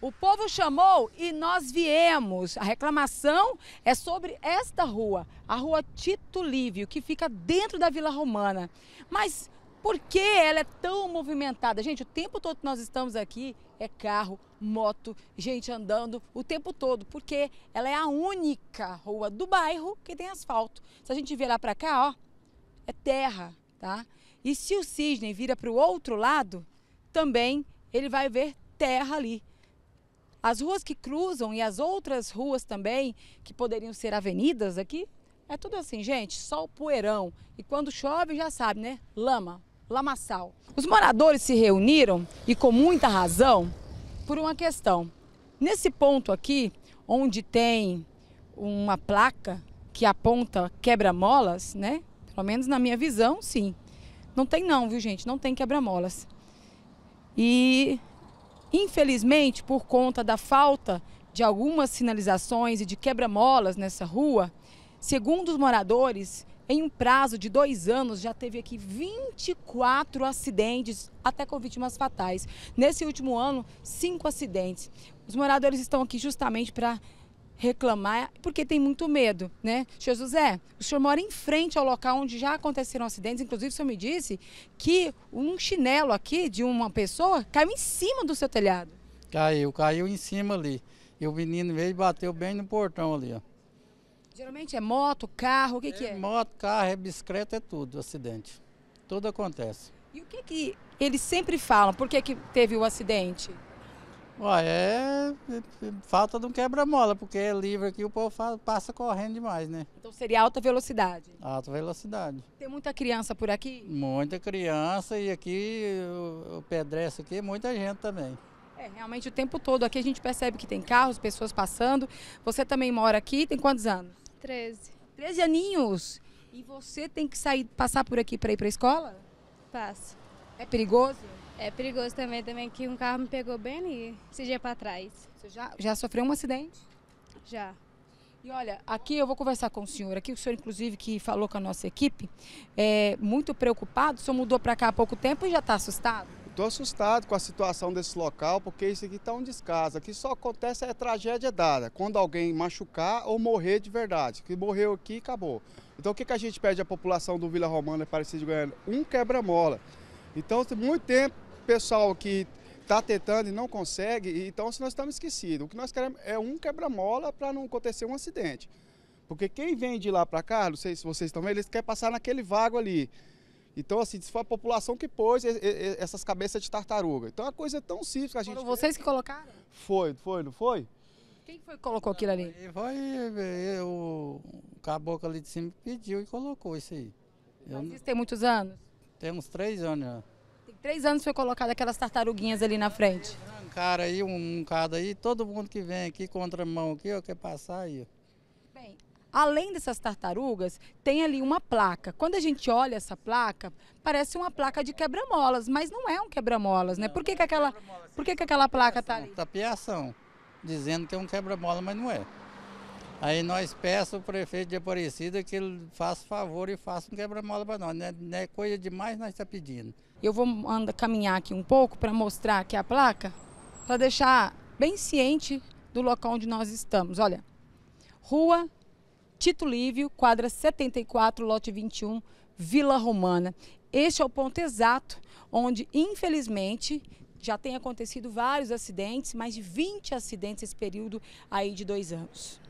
O povo chamou e nós viemos. A reclamação é sobre esta rua, a rua Tito Lívio, que fica dentro da Vila Romana. Mas por que ela é tão movimentada? Gente, o tempo todo que nós estamos aqui é carro, moto, gente andando o tempo todo, porque ela é a única rua do bairro que tem asfalto. Se a gente vir lá para cá, ó, é terra, tá? E se o cisne vira para o outro lado, também ele vai ver terra ali. As ruas que cruzam e as outras ruas também, que poderiam ser avenidas aqui, é tudo assim, gente, só o poeirão. E quando chove, já sabe, né? Lama, lamaçal. Os moradores se reuniram, e com muita razão, por uma questão. Nesse ponto aqui, onde tem uma placa que aponta quebra-molas, né? Pelo menos na minha visão, sim. Não tem não, viu, gente? Não tem quebra-molas. E Infelizmente, por conta da falta de algumas sinalizações e de quebra-molas nessa rua, segundo os moradores, em um prazo de dois anos, já teve aqui 24 acidentes, até com vítimas fatais. Nesse último ano, cinco acidentes. Os moradores estão aqui justamente para reclamar, porque tem muito medo, né? Jesus é, o senhor mora em frente ao local onde já aconteceram acidentes, inclusive o senhor me disse que um chinelo aqui de uma pessoa caiu em cima do seu telhado. Caiu, caiu em cima ali. E o menino veio e bateu bem no portão ali, ó. Geralmente é moto, carro, o que é? Que é? Moto, carro, é bicicleta, é tudo, acidente. Tudo acontece. E o que que eles sempre falam? Por que que teve o acidente? Ué, é, é falta de um quebra-mola, porque é livre aqui, o povo passa correndo demais, né? Então seria alta velocidade? Alta velocidade. Tem muita criança por aqui? Muita criança e aqui, o, o pedreço aqui, muita gente também. É, realmente o tempo todo aqui a gente percebe que tem carros, pessoas passando. Você também mora aqui, tem quantos anos? 13. 13 aninhos? E você tem que sair, passar por aqui para ir para a escola? Passa. É perigoso? É perigoso também, também que um carro me pegou bem ali, esse dia para trás. Você já, já sofreu um acidente? Já. E olha, aqui eu vou conversar com o senhor, aqui o senhor inclusive que falou com a nossa equipe, é muito preocupado, o senhor mudou para cá há pouco tempo e já está assustado? Estou assustado com a situação desse local, porque isso aqui está um descaso, aqui só acontece é tragédia dada, quando alguém machucar ou morrer de verdade, que morreu aqui e acabou. Então o que, que a gente pede à população do Vila Romana e Aparecida de Goiânia? Um quebra-mola. Então, tem muito tempo pessoal que está tentando e não consegue, então nós estamos esquecidos. O que nós queremos é um quebra-mola para não acontecer um acidente. Porque quem vem de lá para cá, não sei se vocês estão vendo, eles querem passar naquele vago ali. Então, assim, foi a população que pôs essas cabeças de tartaruga. Então, é uma coisa tão simples que a gente... Foram vocês que colocaram? Foi, foi, não foi? Quem foi que colocou aquilo ali? Foi o caboclo ali de cima pediu e colocou isso aí. Mas isso tem muitos anos? Tem uns três anos já. Três anos foi colocada aquelas tartaruguinhas ali na frente. Cara aí um, um cara aí, todo mundo que vem aqui, contra a mão aqui, ó, quer passar aí. Bem, além dessas tartarugas, tem ali uma placa. Quando a gente olha essa placa, parece uma placa de quebra-molas, mas não é um quebra-molas, né? Por que, é que, aquela, por que, que aquela placa tá ali? Tapiação, dizendo que é um quebra-mola, mas não é. Aí nós peço ao prefeito de Aparecida que ele faça favor e faça um quebra-mola para nós. Não é, não é coisa demais nós está pedindo. Eu vou andar, caminhar aqui um pouco para mostrar aqui a placa, para deixar bem ciente do local onde nós estamos. Olha, Rua Tito Lívio, quadra 74, lote 21, Vila Romana. Este é o ponto exato onde, infelizmente, já tem acontecido vários acidentes, mais de 20 acidentes nesse período aí de dois anos.